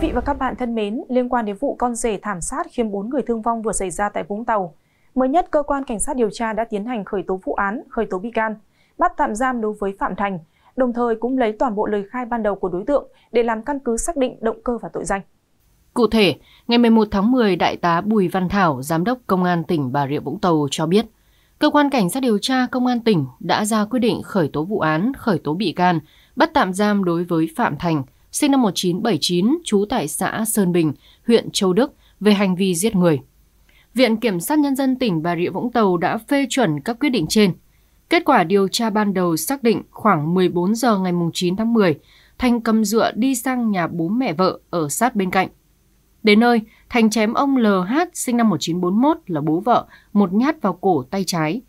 Quý vị và các bạn thân mến, liên quan đến vụ con rể thảm sát khiến 4 người thương vong vừa xảy ra tại Vũng Tàu, mới nhất cơ quan cảnh sát điều tra đã tiến hành khởi tố vụ án, khởi tố bị can, bắt tạm giam đối với Phạm Thành, đồng thời cũng lấy toàn bộ lời khai ban đầu của đối tượng để làm căn cứ xác định động cơ và tội danh. Cụ thể, ngày 11 tháng 10, Đại tá Bùi Văn Thảo, Giám đốc Công an tỉnh Bà Rịa Vũng Tàu cho biết, Cơ quan Cảnh sát điều tra Công an tỉnh đã ra quyết định khởi tố vụ án, khởi tố bị can, bắt tạm giam đối với Phạm Thành – sinh năm 1979, trú tại xã Sơn Bình, huyện Châu Đức, về hành vi giết người. Viện Kiểm sát Nhân dân tỉnh Bà Rịa Vũng Tàu đã phê chuẩn các quyết định trên. Kết quả điều tra ban đầu xác định khoảng 14 giờ ngày 9 tháng 10, Thành cầm dựa đi sang nhà bố mẹ vợ ở sát bên cạnh. Đến nơi, Thành chém ông LH sinh năm 1941 là bố vợ, một nhát vào cổ tay trái.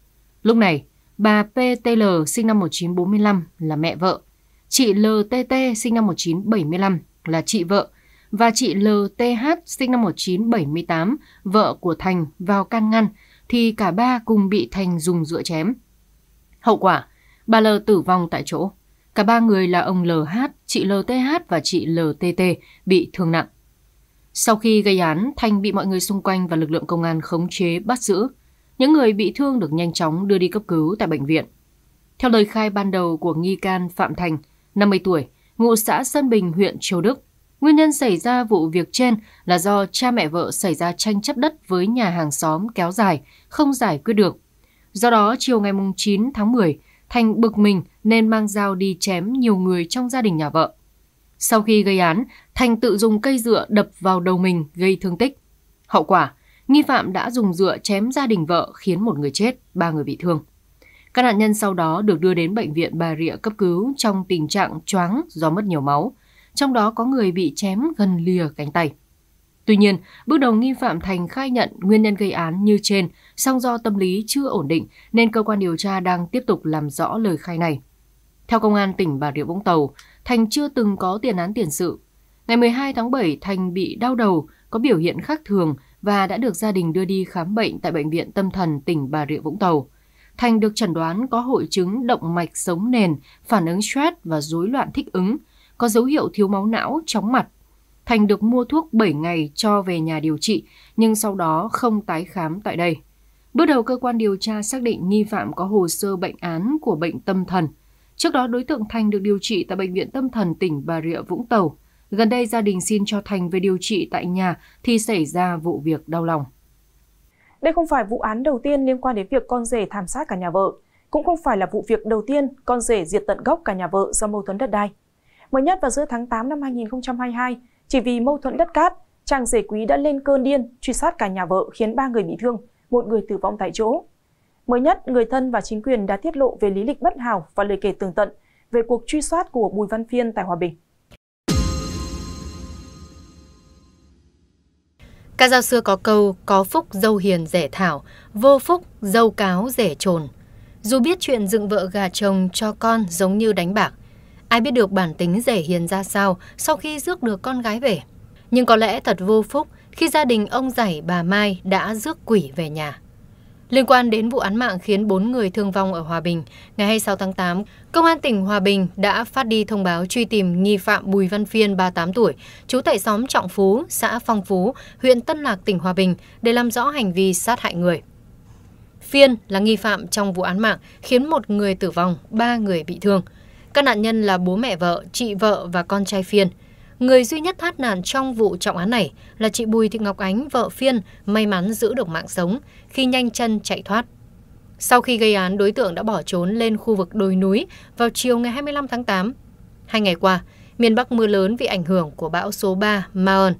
Lúc này, bà PTL sinh năm 1945 là mẹ vợ, chị LTT sinh năm 1975 là chị vợ và chị LTH sinh năm 1978, vợ của Thành vào can ngăn thì cả ba cùng bị Thành dùng dựa chém. Hậu quả, bà L tử vong tại chỗ. Cả ba người là ông LH, chị LTH và chị LTT bị thương nặng. Sau khi gây án, Thành bị mọi người xung quanh và lực lượng công an khống chế bắt giữ. Những người bị thương được nhanh chóng đưa đi cấp cứu tại bệnh viện. Theo lời khai ban đầu của nghi can Phạm Thành, 50 tuổi, ngụ xã Sơn Bình, huyện Châu Đức. Nguyên nhân xảy ra vụ việc trên là do cha mẹ vợ xảy ra tranh chấp đất với nhà hàng xóm kéo dài, không giải quyết được. Do đó, chiều ngày 9 tháng 10, Thành bực mình nên mang dao đi chém nhiều người trong gia đình nhà vợ. Sau khi gây án, Thành tự dùng cây dựa đập vào đầu mình gây thương tích. Hậu quả, nghi phạm đã dùng dựa chém gia đình vợ khiến một người chết, ba người bị thương. Các nạn nhân sau đó được đưa đến bệnh viện Bà Rịa cấp cứu trong tình trạng choáng do mất nhiều máu, trong đó có người bị chém gần lìa cánh tay. Tuy nhiên, bước đầu nghi phạm Thành khai nhận nguyên nhân gây án như trên, song do tâm lý chưa ổn định nên cơ quan điều tra đang tiếp tục làm rõ lời khai này. Theo công an tỉnh Bà Rịa Vũng Tàu, Thành chưa từng có tiền án tiền sự. Ngày 12 tháng 7, Thành bị đau đầu, có biểu hiện khác thường và đã được gia đình đưa đi khám bệnh tại Bệnh viện Tâm thần tỉnh Bà Rịa Vũng Tàu. Thành được chẩn đoán có hội chứng động mạch sống nền, phản ứng stress và rối loạn thích ứng, có dấu hiệu thiếu máu não, chóng mặt. Thành được mua thuốc 7 ngày cho về nhà điều trị, nhưng sau đó không tái khám tại đây. Bước đầu cơ quan điều tra xác định nghi phạm có hồ sơ bệnh án của bệnh tâm thần. Trước đó đối tượng Thành được điều trị tại Bệnh viện Tâm thần tỉnh Bà Rịa Vũng Tàu. Gần đây gia đình xin cho Thành về điều trị tại nhà thì xảy ra vụ việc đau lòng. Đây không phải vụ án đầu tiên liên quan đến việc con rể thảm sát cả nhà vợ, cũng không phải là vụ việc đầu tiên con rể diệt tận gốc cả nhà vợ do mâu thuẫn đất đai. Mới nhất vào giữa tháng 8 năm 2022, chỉ vì mâu thuẫn đất cát, chàng rể quý đã lên cơn điên truy sát cả nhà vợ khiến ba người bị thương, một người tử vong tại chỗ. Mới nhất, người thân và chính quyền đã tiết lộ về lý lịch bất hảo và lời kể tường tận về cuộc truy sát của Bùi Văn Phiên tại Hòa Bình. Các giáo xưa có câu có phúc dâu hiền rẻ thảo, vô phúc dâu cáo rẻ trồn. Dù biết chuyện dựng vợ gà chồng cho con giống như đánh bạc, ai biết được bản tính rẻ hiền ra sao sau khi rước được con gái về. Nhưng có lẽ thật vô phúc khi gia đình ông giải bà Mai đã rước quỷ về nhà. Liên quan đến vụ án mạng khiến 4 người thương vong ở Hòa Bình, ngày 26 tháng 8, Công an tỉnh Hòa Bình đã phát đi thông báo truy tìm nghi phạm Bùi Văn Phiên, 38 tuổi, trú tại xóm Trọng Phú, xã Phong Phú, huyện Tân Lạc, tỉnh Hòa Bình để làm rõ hành vi sát hại người. Phiên là nghi phạm trong vụ án mạng khiến một người tử vong, ba người bị thương. Các nạn nhân là bố mẹ vợ, chị vợ và con trai Phiên người duy nhất thoát nạn trong vụ trọng án này là chị Bùi Thị Ngọc Ánh, vợ phiên, may mắn giữ được mạng sống khi nhanh chân chạy thoát. Sau khi gây án, đối tượng đã bỏ trốn lên khu vực đồi núi vào chiều ngày 25 tháng 8. Hai ngày qua, miền Bắc mưa lớn vì ảnh hưởng của bão số 3 Maon.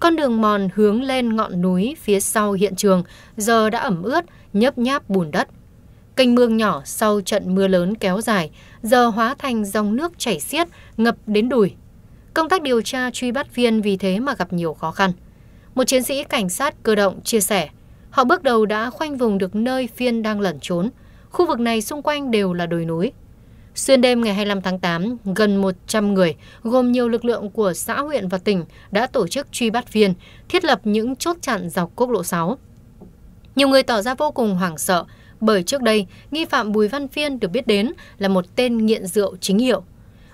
Con đường mòn hướng lên ngọn núi phía sau hiện trường giờ đã ẩm ướt, nhấp nháp bùn đất. Kênh mương nhỏ sau trận mưa lớn kéo dài giờ hóa thành dòng nước chảy xiết, ngập đến đùi Công tác điều tra truy bắt viên vì thế mà gặp nhiều khó khăn. Một chiến sĩ cảnh sát cơ động chia sẻ, họ bước đầu đã khoanh vùng được nơi phiên đang lẩn trốn. Khu vực này xung quanh đều là đồi núi. Xuyên đêm ngày 25 tháng 8, gần 100 người, gồm nhiều lực lượng của xã huyện và tỉnh, đã tổ chức truy bắt viên, thiết lập những chốt chặn dọc quốc lộ 6. Nhiều người tỏ ra vô cùng hoảng sợ, bởi trước đây, nghi phạm Bùi Văn Phiên được biết đến là một tên nghiện rượu chính hiệu.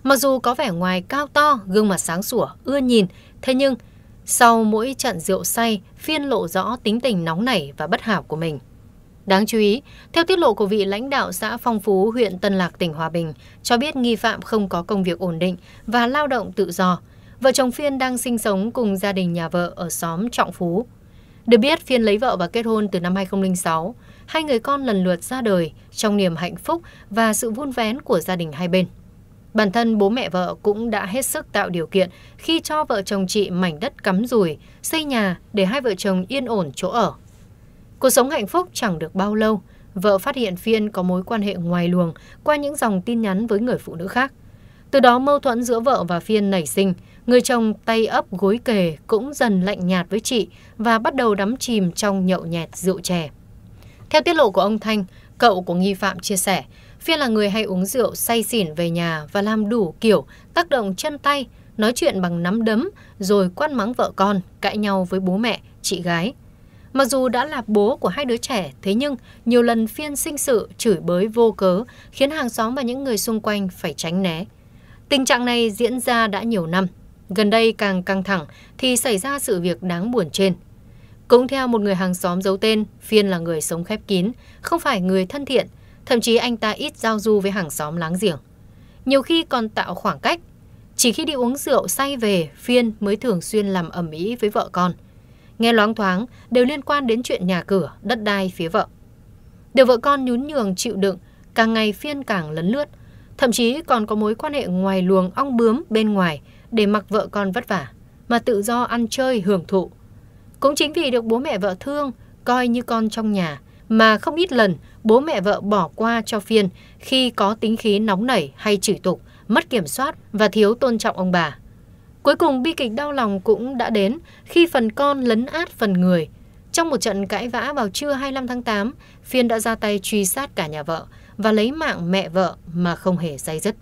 Mặc dù có vẻ ngoài cao to, gương mặt sáng sủa, ưa nhìn, thế nhưng sau mỗi trận rượu say, phiên lộ rõ tính tình nóng nảy và bất hảo của mình. Đáng chú ý, theo tiết lộ của vị lãnh đạo xã Phong Phú, huyện Tân Lạc, tỉnh Hòa Bình, cho biết nghi phạm không có công việc ổn định và lao động tự do. Vợ chồng Phiên đang sinh sống cùng gia đình nhà vợ ở xóm Trọng Phú. Được biết, Phiên lấy vợ và kết hôn từ năm 2006. Hai người con lần lượt ra đời trong niềm hạnh phúc và sự vun vén của gia đình hai bên. Bản thân bố mẹ vợ cũng đã hết sức tạo điều kiện khi cho vợ chồng chị mảnh đất cắm rùi xây nhà để hai vợ chồng yên ổn chỗ ở. Cuộc sống hạnh phúc chẳng được bao lâu, vợ phát hiện Phiên có mối quan hệ ngoài luồng qua những dòng tin nhắn với người phụ nữ khác. Từ đó mâu thuẫn giữa vợ và Phiên nảy sinh, người chồng tay ấp gối kề cũng dần lạnh nhạt với chị và bắt đầu đắm chìm trong nhậu nhẹt rượu chè. Theo tiết lộ của ông Thanh, cậu của nghi phạm chia sẻ, Phiên là người hay uống rượu say xỉn về nhà và làm đủ kiểu tác động chân tay, nói chuyện bằng nắm đấm rồi quan mắng vợ con, cãi nhau với bố mẹ, chị gái. Mặc dù đã là bố của hai đứa trẻ, thế nhưng nhiều lần phiên sinh sự chửi bới vô cớ khiến hàng xóm và những người xung quanh phải tránh né. Tình trạng này diễn ra đã nhiều năm. Gần đây càng căng thẳng thì xảy ra sự việc đáng buồn trên. Cũng theo một người hàng xóm giấu tên, Phiên là người sống khép kín, không phải người thân thiện, Thậm chí anh ta ít giao du với hàng xóm láng giềng. Nhiều khi còn tạo khoảng cách. Chỉ khi đi uống rượu say về, Phiên mới thường xuyên làm ẩm ý với vợ con. Nghe loáng thoáng đều liên quan đến chuyện nhà cửa, đất đai phía vợ. Điều vợ con nhún nhường chịu đựng, càng ngày Phiên càng lấn lướt. Thậm chí còn có mối quan hệ ngoài luồng ong bướm bên ngoài để mặc vợ con vất vả, mà tự do ăn chơi hưởng thụ. Cũng chính vì được bố mẹ vợ thương, coi như con trong nhà, mà không ít lần bố mẹ vợ bỏ qua cho phiên khi có tính khí nóng nảy hay chửi tục, mất kiểm soát và thiếu tôn trọng ông bà. Cuối cùng bi kịch đau lòng cũng đã đến khi phần con lấn át phần người. Trong một trận cãi vã vào trưa 25 tháng 8, Phiên đã ra tay truy sát cả nhà vợ và lấy mạng mẹ vợ mà không hề say dứt.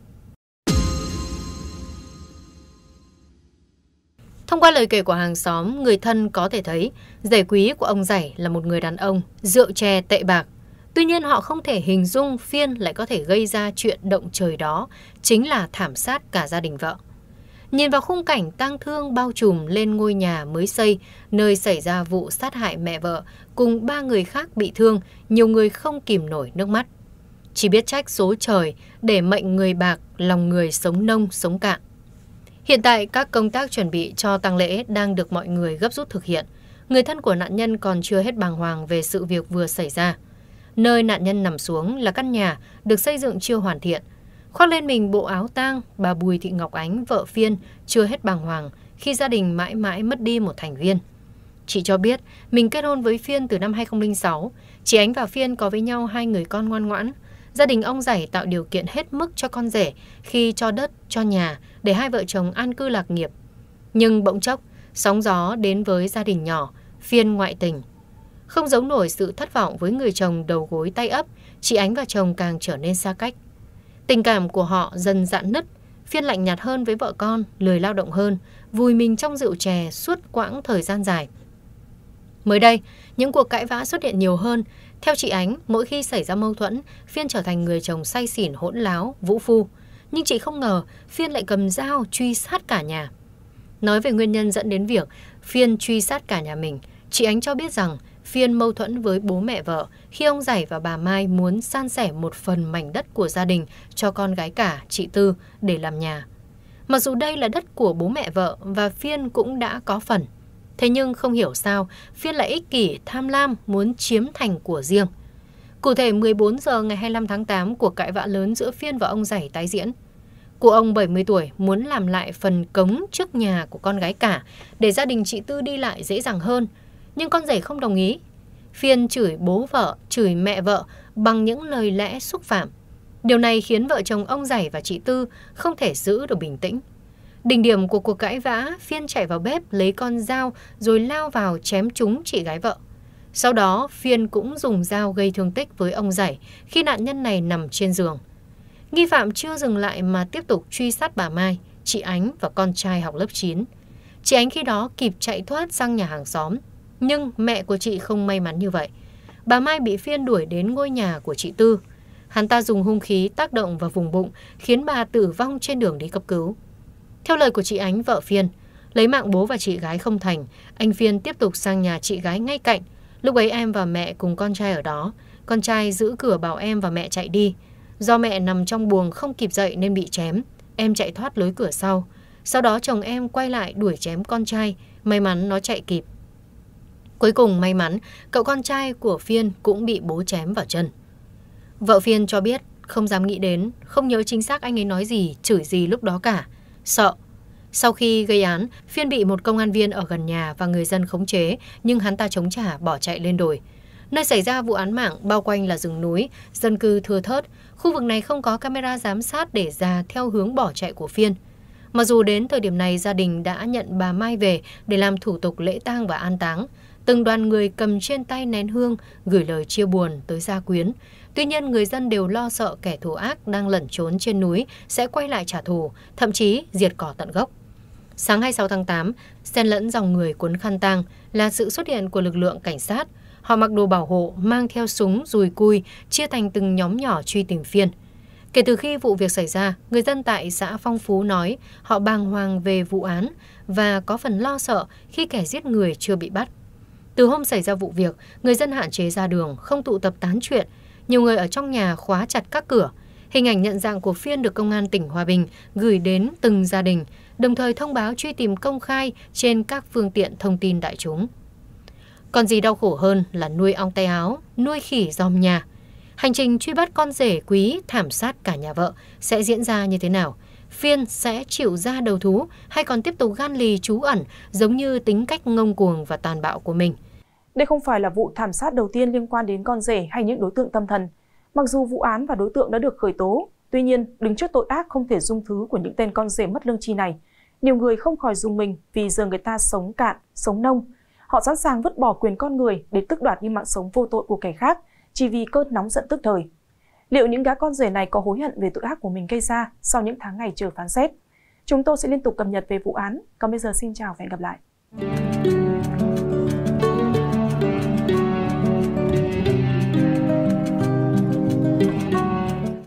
Thông qua lời kể của hàng xóm, người thân có thể thấy giải quý của ông Giải là một người đàn ông rượu chè tệ bạc, Tuy nhiên họ không thể hình dung Phiên lại có thể gây ra chuyện động trời đó, chính là thảm sát cả gia đình vợ. Nhìn vào khung cảnh tang thương bao trùm lên ngôi nhà mới xây, nơi xảy ra vụ sát hại mẹ vợ cùng ba người khác bị thương, nhiều người không kìm nổi nước mắt. Chỉ biết trách số trời để mệnh người bạc, lòng người sống nông, sống cạn. Hiện tại các công tác chuẩn bị cho tang lễ đang được mọi người gấp rút thực hiện. Người thân của nạn nhân còn chưa hết bàng hoàng về sự việc vừa xảy ra. Nơi nạn nhân nằm xuống là căn nhà được xây dựng chưa hoàn thiện. Khoác lên mình bộ áo tang, bà Bùi Thị Ngọc Ánh, vợ phiên, chưa hết bàng hoàng khi gia đình mãi mãi mất đi một thành viên. Chị cho biết mình kết hôn với Phiên từ năm 2006. Chị Ánh và Phiên có với nhau hai người con ngoan ngoãn. Gia đình ông rể tạo điều kiện hết mức cho con rể khi cho đất, cho nhà để hai vợ chồng an cư lạc nghiệp. Nhưng bỗng chốc, sóng gió đến với gia đình nhỏ, Phiên ngoại tình. Không giấu nổi sự thất vọng với người chồng đầu gối tay ấp, chị Ánh và chồng càng trở nên xa cách. Tình cảm của họ dần dạn nứt, phiên lạnh nhạt hơn với vợ con, lười lao động hơn, vùi mình trong rượu chè suốt quãng thời gian dài. Mới đây, những cuộc cãi vã xuất hiện nhiều hơn. Theo chị Ánh, mỗi khi xảy ra mâu thuẫn, Phiên trở thành người chồng say xỉn hỗn láo, vũ phu. Nhưng chị không ngờ Phiên lại cầm dao truy sát cả nhà. Nói về nguyên nhân dẫn đến việc Phiên truy sát cả nhà mình, chị Ánh cho biết rằng phiên mâu thuẫn với bố mẹ vợ khi ông giải và bà Mai muốn san sẻ một phần mảnh đất của gia đình cho con gái cả chị Tư để làm nhà. Mặc dù đây là đất của bố mẹ vợ và phiên cũng đã có phần. Thế nhưng không hiểu sao, phiên lại ích kỷ, tham lam, muốn chiếm thành của riêng. Cụ thể 14 giờ ngày 25 tháng 8 cuộc cãi vã lớn giữa phiên và ông giải tái diễn. Cụ ông 70 tuổi muốn làm lại phần cống trước nhà của con gái cả để gia đình chị Tư đi lại dễ dàng hơn – nhưng con rể không đồng ý. Phiên chửi bố vợ, chửi mẹ vợ bằng những lời lẽ xúc phạm. Điều này khiến vợ chồng ông rể và chị Tư không thể giữ được bình tĩnh. Đỉnh điểm của cuộc cãi vã, Phiên chạy vào bếp lấy con dao rồi lao vào chém trúng chị gái vợ. Sau đó, Phiên cũng dùng dao gây thương tích với ông rể khi nạn nhân này nằm trên giường. Nghi phạm chưa dừng lại mà tiếp tục truy sát bà Mai, chị Ánh và con trai học lớp 9. Chị Ánh khi đó kịp chạy thoát sang nhà hàng xóm nhưng mẹ của chị không may mắn như vậy. Bà Mai bị phiên đuổi đến ngôi nhà của chị Tư. Hắn ta dùng hung khí tác động vào vùng bụng khiến bà tử vong trên đường đi cấp cứu. Theo lời của chị Ánh, vợ phiên, lấy mạng bố và chị gái không thành, anh phiên tiếp tục sang nhà chị gái ngay cạnh. Lúc ấy em và mẹ cùng con trai ở đó, con trai giữ cửa bảo em và mẹ chạy đi. Do mẹ nằm trong buồng không kịp dậy nên bị chém, em chạy thoát lối cửa sau. Sau đó chồng em quay lại đuổi chém con trai, may mắn nó chạy kịp. Cuối cùng may mắn, cậu con trai của Phiên cũng bị bố chém vào chân. Vợ Phiên cho biết không dám nghĩ đến, không nhớ chính xác anh ấy nói gì, chửi gì lúc đó cả. Sợ. Sau khi gây án, Phiên bị một công an viên ở gần nhà và người dân khống chế, nhưng hắn ta chống trả bỏ chạy lên đồi. Nơi xảy ra vụ án mạng bao quanh là rừng núi, dân cư thưa thớt, khu vực này không có camera giám sát để ra theo hướng bỏ chạy của Phiên. Mặc dù đến thời điểm này gia đình đã nhận bà Mai về để làm thủ tục lễ tang và an táng, Từng đoàn người cầm trên tay nén hương gửi lời chia buồn tới gia quyến. Tuy nhiên người dân đều lo sợ kẻ thù ác đang lẩn trốn trên núi sẽ quay lại trả thù, thậm chí diệt cỏ tận gốc. Sáng 26 tháng 8, xen lẫn dòng người cuốn khăn tang là sự xuất hiện của lực lượng cảnh sát. Họ mặc đồ bảo hộ, mang theo súng, dùi cui, chia thành từng nhóm nhỏ truy tìm phiên. Kể từ khi vụ việc xảy ra, người dân tại xã Phong Phú nói họ bàng hoàng về vụ án và có phần lo sợ khi kẻ giết người chưa bị bắt từ hôm xảy ra vụ việc người dân hạn chế ra đường không tụ tập tán chuyện nhiều người ở trong nhà khóa chặt các cửa hình ảnh nhận dạng của phiên được công an tỉnh hòa bình gửi đến từng gia đình đồng thời thông báo truy tìm công khai trên các phương tiện thông tin đại chúng còn gì đau khổ hơn là nuôi ong tay áo nuôi khỉ dòm nhà hành trình truy bắt con rể quý thảm sát cả nhà vợ sẽ diễn ra như thế nào phiên sẽ chịu ra đầu thú hay còn tiếp tục gan lì trú ẩn giống như tính cách ngông cuồng và tàn bạo của mình đây không phải là vụ thảm sát đầu tiên liên quan đến con rể hay những đối tượng tâm thần. Mặc dù vụ án và đối tượng đã được khởi tố, tuy nhiên đứng trước tội ác không thể dung thứ của những tên con rể mất lương tri này, nhiều người không khỏi dùng mình vì giờ người ta sống cạn, sống nông. Họ sẵn sàng vứt bỏ quyền con người để tước đoạt đi mạng sống vô tội của kẻ khác chỉ vì cơn nóng giận tức thời. Liệu những gã con rể này có hối hận về tội ác của mình gây ra sau những tháng ngày chờ phán xét? Chúng tôi sẽ liên tục cập nhật về vụ án. Còn bây giờ xin chào và hẹn gặp lại.